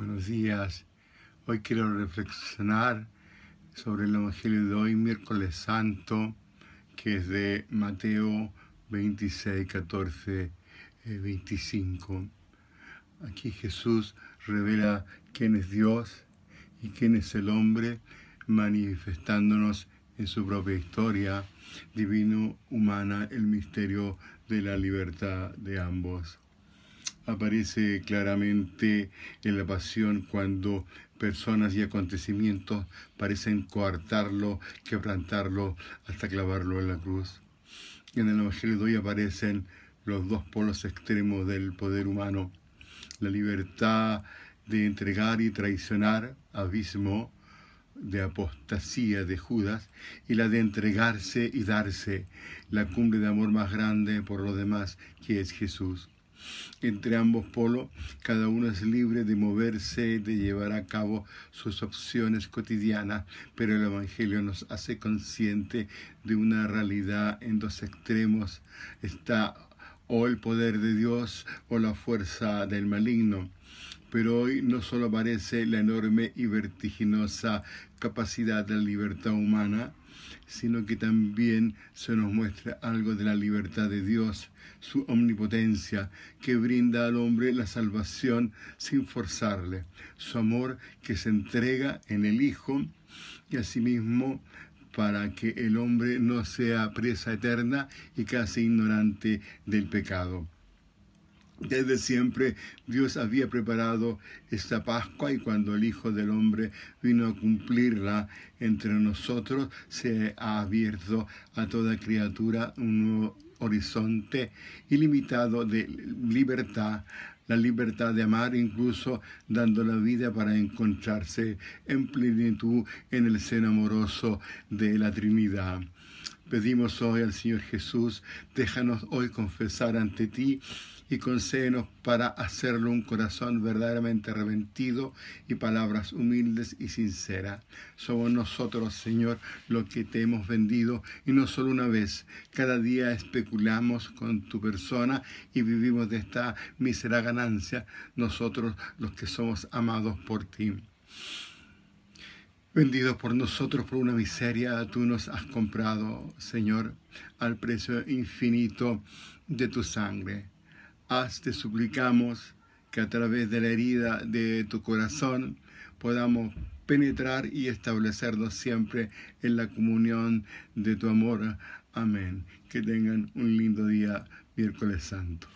Buenos días. Hoy quiero reflexionar sobre el Evangelio de hoy, miércoles santo, que es de Mateo 26, 14, 25. Aquí Jesús revela quién es Dios y quién es el hombre, manifestándonos en su propia historia divino-humana el misterio de la libertad de ambos aparece claramente en la pasión cuando personas y acontecimientos parecen coartarlo, quebrantarlo, hasta clavarlo en la cruz. En el Evangelio de hoy aparecen los dos polos extremos del poder humano, la libertad de entregar y traicionar, abismo de apostasía de Judas, y la de entregarse y darse, la cumbre de amor más grande por los demás, que es Jesús. Entre ambos polos, cada uno es libre de moverse, de llevar a cabo sus opciones cotidianas, pero el Evangelio nos hace consciente de una realidad en dos extremos. Está o el poder de Dios o la fuerza del maligno pero hoy no solo aparece la enorme y vertiginosa capacidad de la libertad humana, sino que también se nos muestra algo de la libertad de Dios, su omnipotencia, que brinda al hombre la salvación sin forzarle, su amor que se entrega en el Hijo y asimismo para que el hombre no sea presa eterna y casi ignorante del pecado. Desde siempre Dios había preparado esta Pascua y cuando el Hijo del Hombre vino a cumplirla entre nosotros, se ha abierto a toda criatura un nuevo horizonte ilimitado de libertad, la libertad de amar incluso dando la vida para encontrarse en plenitud en el seno amoroso de la Trinidad. Pedimos hoy al Señor Jesús, déjanos hoy confesar ante ti y concédenos para hacerlo un corazón verdaderamente arrepentido y palabras humildes y sinceras. Somos nosotros, Señor, lo que te hemos vendido y no solo una vez. Cada día especulamos con tu persona y vivimos de esta mísera ganancia nosotros los que somos amados por ti. Vendido por nosotros por una miseria, tú nos has comprado, Señor, al precio infinito de tu sangre. Haz, te suplicamos, que a través de la herida de tu corazón podamos penetrar y establecernos siempre en la comunión de tu amor. Amén. Que tengan un lindo día, miércoles santo.